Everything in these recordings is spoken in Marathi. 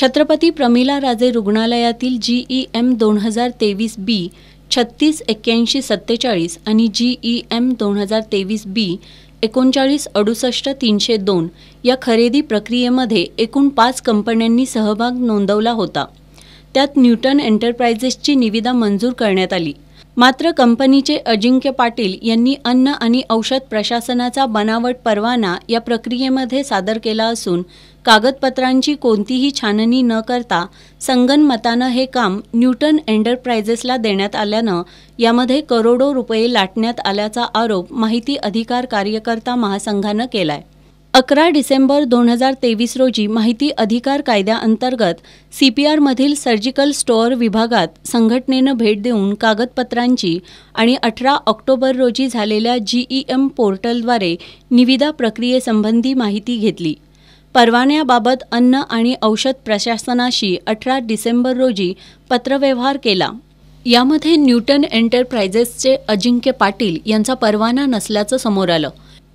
छत्रपती प्रमिला राजे रुग्णालयातील जी ई एम दोन हजार तेवीस बी छत्तीस एक्क्याऐंशी सत्तेचाळीस आणि जी ई एम दोन हजार तेवीस बी एकोणचाळीस अडुसष्ट तीनशे दोन या खरेदी प्रक्रियेमध्ये एकूण पाच कंपन्यांनी सहभाग नोंदवला होता त्यात न्यूटन एंटरप्राइजेसची निविदा मंजूर करण्यात आली मात्र कंपनीचे अजिंक्य पाटील यांनी अन्न आणि औषध प्रशासनाचा बनावट परवाना या प्रक्रियेमध्ये सादर केला असून कागदपत्रांची कोणतीही छाननी न करता संगनमतानं हे काम न्यूटन एंटरप्रायझेसला देण्यात आल्यानं यामध्ये करोडो रुपये लाटण्यात आल्याचा आरोप माहिती अधिकार कार्यकर्ता महासंघानं केलाय अकरा डिसेंबर दोन हजार तेवीस रोजी माहिती अधिकार कायद्याअंतर्गत सी पी आरमधील सर्जिकल स्टोअर विभागात संघटनेनं भेट देऊन कागदपत्रांची आणि अठरा ऑक्टोबर रोजी झालेल्या ई एम पोर्टलद्वारे निविदा प्रक्रियेसंबंधी माहिती घेतली परवान्याबाबत अन्न आणि औषध प्रशासनाशी अठरा डिसेंबर रोजी पत्रव्यवहार केला यामध्ये न्यूटन एंटरप्राइजेसचे अजिंक्य पाटील यांचा परवाना नसल्याचं समोर आलं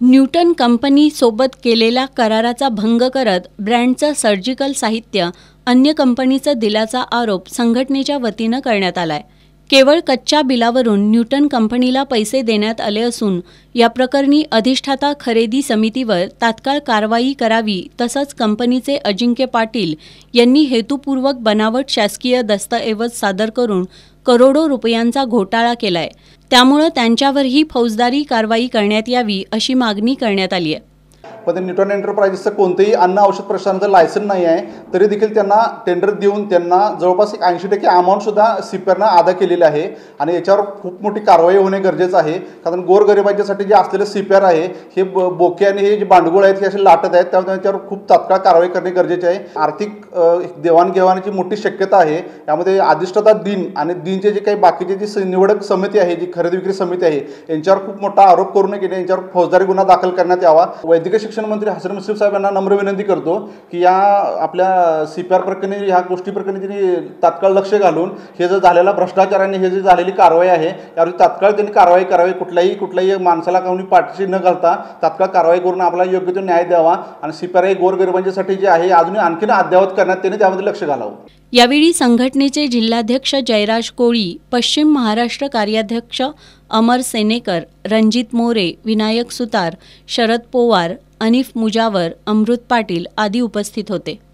न्यूटन कंपनीसोबत केलेला कराराचा भंग करत ब्रँडचं सर्जिकल साहित्य अन्य कंपनीचं दिलाचा आरोप संघटनेच्या वतीनं करण्यात आलाय केवळ कच्च्या बिलावरून न्यूटन कंपनीला पैसे देण्यात आले असून या प्रकरणी अधिष्ठाता खरेदी समितीवर तात्काळ कारवाई करावी तसंच कंपनीचे अजिंक्य पाटील यांनी हेतुपूर्वक बनावट शासकीय दस्तऐवज सादर करून करोडो रुपयांचा घोटाळा केलाय त्यामुळं त्यांच्यावरही फौजदारी कारवाई करण्यात यावी अशी मागणी करण्यात आली आहे पण ते न्यूटॉन एंटरप्राइजेसचं कोणतंही अन्न औषध प्रशासनाचं लायसन नाही आहे तरी देखील त्यांना टेंडर देऊन त्यांना जवळपास एक ऐंशी टक्के अमाऊंटसुद्धा सीपीआरनं अदा केलेलं आहे आणि याच्यावर खूप मोठी कारवाई होणे गरजेचं आहे कारण गोरगरिबांच्यासाठी जे असलेलं सीपीआर आहे हे बोके आणि हे जे बांडगुळ आहेत हे असे लाटत आहेत त्यामुळे त्याच्यावर खूप तात्काळ कारवाई करणे गरजेचे आहे आर्थिक देवाणघेवाणीची मोठी शक्यता आहे यामध्ये अधिष्ठता दिन आणि दिनचे जे काही बाकीचे जी निवडक समिती आहे जी खरेदी विक्री समिती आहे यांच्यावर खूप मोठा आरोप करून नये यांच्यावर फौजदारी गुन्हा दाखल करण्यात यावा वैद्यकीय शिक्षण मंत्री हसन मुश्रीफ साहेब नम्र विनंती करतो की या आपल्या सीपीआर पी प्रकरणी ह्या गोष्टी प्रकरणी त्यांनी तात्काळ लक्ष घालून हे जर झालेला भ्रष्टाचार आणि हे जे झालेली कारवाई आहे यावर तात्काळ त्यांनी कारवाई करावी कुठल्याही कुठल्याही माणसाला कोणी पाठीशी न घालता तात्काळ कारवाई करून आपल्याला योग्य तो न्याय द्यावा आणि सीपीआर पी आर हे गोरगरिबांच्यासाठी जे आहे अजूनही आणखीन अद्यावत करण्यात त्यांनी त्यामध्ये लक्ष घालावं यावेळी संघटनेचे जिल्हाध्यक्ष जयराज कोळी पश्चिम महाराष्ट्र कार्याध्यक्ष अमर सेनेकर रणजित मोरे विनायक सुतार शरद पोवार अनिफ मुजावर अमृत पाटील आदी उपस्थित होते